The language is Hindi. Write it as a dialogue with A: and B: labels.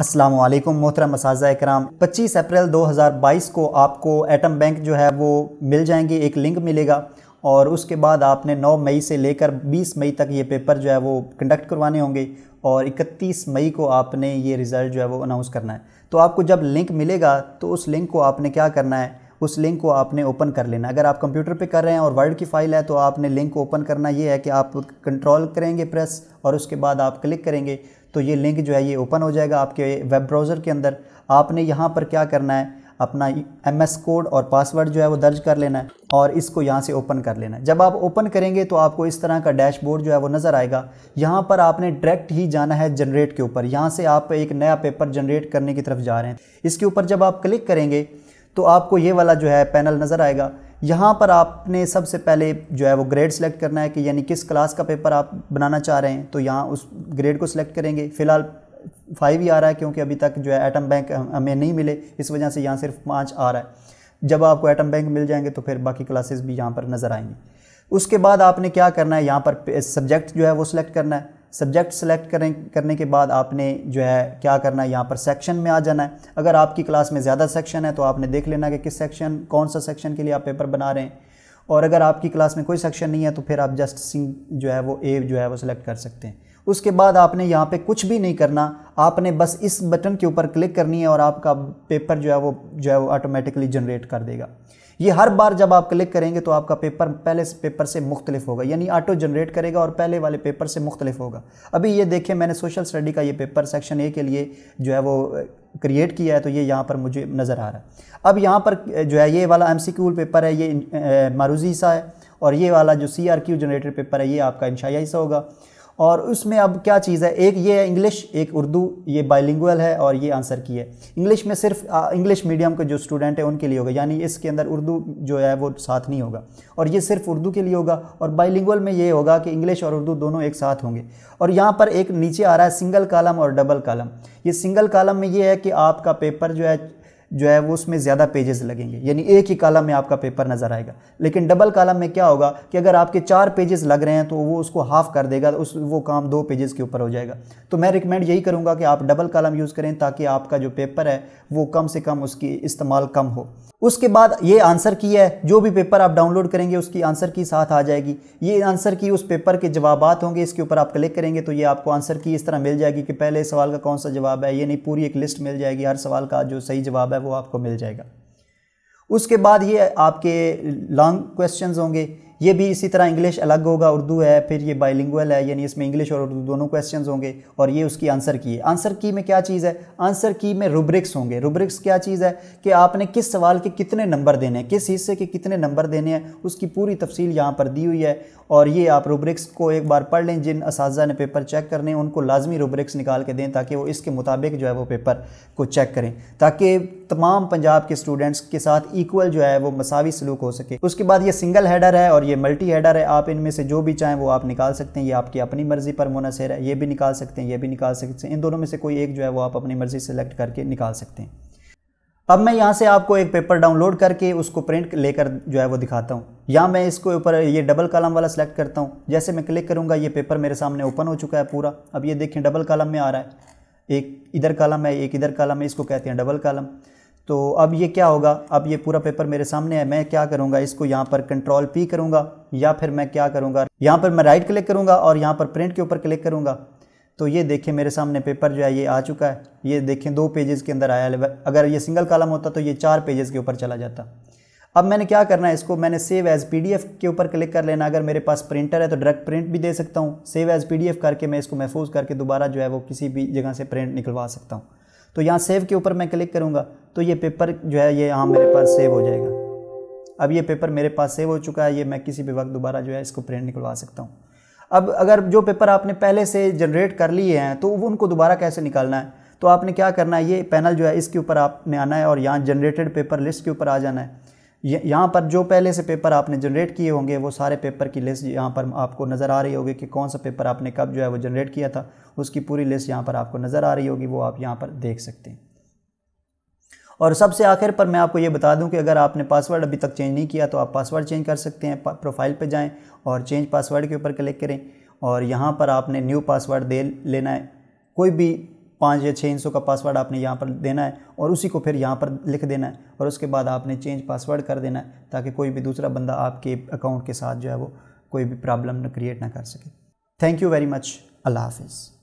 A: असलम मोहतरम असाजा कराम पच्चीस अप्रैल 2022 को आपको एटम बैंक जो है वो मिल जाएंगे एक लिंक मिलेगा और उसके बाद आपने 9 मई से लेकर 20 मई तक ये पेपर जो है वो कंडक्ट करवाने होंगे और 31 मई को आपने ये रिज़ल्ट जो है वो अनाउंस करना है तो आपको जब लिंक मिलेगा तो उस लिंक को आपने क्या करना है उस लिंक को आपने ओपन कर लेना अगर आप कंप्यूटर पे कर रहे हैं और वर्ड की फाइल है तो आपने लिंक को ओपन करना ये है कि आप कंट्रोल करेंगे प्रेस और उसके बाद आप क्लिक करेंगे तो ये लिंक जो है ये ओपन हो जाएगा आपके वेब ब्राउज़र के अंदर आपने यहाँ पर क्या करना है अपना एम एस कोड और पासवर्ड जो है वो दर्ज कर लेना है और इसको यहाँ से ओपन कर लेना है जब आप ओपन करेंगे तो आपको इस तरह का डैशबोर्ड जो है वो नज़र आएगा यहाँ पर आपने डायरेक्ट ही जाना है जनरेट के ऊपर यहाँ से आप एक नया पेपर जनरेट करने की तरफ जा रहे हैं इसके ऊपर जब आप क्लिक करेंगे तो आपको ये वाला जो है पैनल नज़र आएगा यहाँ पर आपने सबसे पहले जो है वो ग्रेड सेलेक्ट करना है कि यानी किस क्लास का पेपर आप बनाना चाह रहे हैं तो यहाँ उस ग्रेड को सिलेक्ट करेंगे फ़िलहाल फाइव ही आ रहा है क्योंकि अभी तक जो है एटम बैंक हमें नहीं मिले इस वजह से यहाँ सिर्फ पाँच आ रहा है जब आपको एटम बैंक मिल जाएंगे तो फिर बाकी क्लासेस भी यहाँ पर नज़र आएंगी उसके बाद आपने क्या करना है यहाँ पर सब्जेक्ट जो है वो सिलेक्ट करना है सब्जेक्ट सेलेक्ट करें करने के बाद आपने जो है क्या करना है यहाँ पर सेक्शन में आ जाना है अगर आपकी क्लास में ज़्यादा सेक्शन है तो आपने देख लेना कि किस सेक्शन कौन सा सेक्शन के लिए आप पेपर बना रहे हैं और अगर आपकी क्लास में कोई सेक्शन नहीं है तो फिर आप जस्ट सिंह जो है वो ए जो है वो सिलेक्ट कर सकते हैं उसके बाद आपने यहाँ पे कुछ भी नहीं करना आपने बस इस बटन के ऊपर क्लिक करनी है और आपका पेपर जो है वो जो है वो ऑटोमेटिकली जनरेट कर देगा ये हर बार जब आप क्लिक करेंगे तो आपका पेपर पहले से पेपर से मुख्तलिफ होगा यानी ऑटो जनरेट करेगा और पहले वाले पेपर से मुख्तलिफ होगा अभी ये देखें मैंने सोशल स्टडी का ये पेपर सेक्शन ए के लिए जो है वो क्रिएट किया है तो ये यहाँ पर मुझे नज़र आ रहा है अब यहाँ पर जो है ये वाला एम सी क्यूल पेपर है ये मारूजी सा है और ये वाला जो C R Q generated paper है ये आपका इंशाया हिस्सा होगा और उसमें अब क्या चीज़ है एक ये है इंग्लिश एक उर्दू ये बाइलिंगुअल है और ये आंसर की है इंग्लिश में सिर्फ इंग्लिश मीडियम के जो स्टूडेंट हैं उनके लिए होगा यानी इसके अंदर उर्दू जो है वो साथ नहीं होगा और ये सिर्फ उर्दू के लिए होगा और बाइलिंगुअल में ये होगा कि इंग्लिश और उर्दू दोनों एक साथ होंगे और यहाँ पर एक नीचे आ रहा है सिंगल कालम और डबल कालम ये सिंगल कालम में ये है कि आपका पेपर जो है जो है वो उसमें ज़्यादा पेजेस लगेंगे यानी एक ही कालम में आपका पेपर नज़र आएगा लेकिन डबल कालम में क्या होगा कि अगर आपके चार पेजेस लग रहे हैं तो वो उसको हाफ़ कर देगा उस वो काम दो पेजेस के ऊपर हो जाएगा तो मैं रिकमेंड यही करूँगा कि आप डबल कालम यूज़ करें ताकि आपका जो पेपर है वो कम से कम उसकी इस्तेमाल कम हो उसके बाद ये आंसर की है जो भी पेपर आप डाउनलोड करेंगे उसकी आंसर की साथ आ जाएगी ये आंसर की उस पेपर के जवाब होंगे इसके ऊपर आप क्लिक करेंगे तो ये आपको आंसर की इस तरह मिल जाएगी कि पहले सवाल का कौन सा जवाब है ये नहीं पूरी एक लिस्ट मिल जाएगी हर सवाल का जो सही जवाब है है वो आपको मिल जाएगा उसके बाद ये आपके लॉन्ग क्वेश्चन होंगे ये भी इसी तरह इंग्लिश अलग होगा उर्दू है फिर ये बाइलिंगुअल है यानी इसमें इंग्लिश और उर्दू दोनों क्वेश्चन होंगे और ये उसकी आंसर की है आंसर की में क्या चीज़ है आंसर की में रूब्रिक्स होंगे रूब्रिक्स क्या चीज़ है कि आपने किस सवाल के कितने नंबर देने हैं किस हिस्से के कितने नंबर देने हैं उसकी पूरी तफसील यहाँ पर दी हुई है और ये आप रूब्रिक्स को एक बार पढ़ लें जिन इस ने पेपर चेक करने उनको लाजमी रूब्रिक्स निकाल के दें ताकि वो इसके मुताबिक जो है वो पेपर को चेक करें ताकि तमाम पंजाब के स्टूडेंट्स के साथ इक्वल जो है वो मसावी सलूक हो सके उसके बाद ये सिंगल हेडर है और ये मल्टी हेडर है आप इनमें से जो भी चाहें वो आप निकाल सकते हैं ये आपकी अपनी मर्ज़ी पर मुनसर है ये भी निकाल सकते हैं ये भी निकाल सकते हैं इन दोनों में से कोई एक जो है वो आप अपनी मर्ज़ी सेलेक्ट करके निकाल सकते हैं अब मैं यहाँ से आपको एक पेपर डाउनलोड करके उसको प्रिंट लेकर जो है वो दिखाता हूँ या मैं इसको ऊपर ये डबल कॉलम वाला सेलेक्ट करता हूँ जैसे मैं क्लिक करूँगा ये पेपर मेरे सामने ओपन हो चुका है पूरा अब ये देखें डबल कॉलम में आ रहा है एक इधर कॉलम है एक इधर कॉलम है इसको कहते हैं डबल कॉलम तो अब ये क्या होगा अब ये पूरा पेपर मेरे सामने है मैं क्या करूँगा इसको यहाँ पर कंट्रोल पी करूँगा या फिर मैं क्या करूँगा यहाँ पर मैं राइट क्लिक करूँगा और यहाँ पर प्रिंट के ऊपर क्लिक करूँगा तो ये देखें मेरे सामने पेपर जो है ये आ चुका है ये देखें दो पेजेस के अंदर आया अगर ये सिंगल कॉलम होता तो ये चार पेजेस के ऊपर चला जाता अब मैंने क्या करना है इसको मैंने सेव एज़ पीडीएफ के ऊपर क्लिक कर लेना अगर मेरे पास प्रिंटर है तो डायरेक्ट प्रिंट भी दे सकता हूँ सेव एज़ पीडीएफ करके मैं इसको महफूज करके दोबारा जो है वो किसी भी जगह से प्रिंट निकलवा सकता हूँ तो यहाँ सेव के ऊपर मैं क्लिक करूँगा तो ये पेपर जो है ये यहाँ मेरे पास सेव हो जाएगा अब ये पेपर मेरे पास सेव हो चुका है ये मैं किसी भी वक्त दोबारा जो है इसको प्रिंट निकलवा सकता हूँ अब अगर जो पेपर आपने पहले से जनरेट कर लिए हैं तो उनको दोबारा कैसे निकालना है तो आपने क्या करना है ये पैनल जो है इसके ऊपर आपने आना है और यहाँ जनरेटेड पेपर लिस्ट के ऊपर आ जाना है यहाँ पर जो पहले से पेपर आपने जनरेट किए होंगे वो सारे पेपर की लिस्ट यहाँ पर आपको नज़र आ रही होगी कि कौन सा पेपर आपने कब जो है वो जनरेट किया था उसकी पूरी लिस्ट यहाँ पर आपको नज़र आ रही होगी वो आप यहाँ पर देख सकते हैं और सबसे आखिर पर मैं आपको ये बता दूं कि अगर आपने पासवर्ड अभी तक चेंज नहीं किया तो आप पासवर्ड चेंज कर सकते हैं प्रोफाइल पर जाएँ और चेंज पासवर्ड के ऊपर क्लिक करें और यहाँ पर आपने न्यू पासवर्ड दे लेना है कोई भी पाँच या छः इंचों का पासवर्ड आपने यहाँ पर देना है और उसी को फिर यहाँ पर लिख देना है और उसके बाद आपने चेंज पासवर्ड कर देना है ताकि कोई भी दूसरा बंदा आपके अकाउंट के साथ जो है वो कोई भी प्रॉब्लम क्रिएट ना कर सके थैंक यू वेरी मच अल्लाह हाफिज़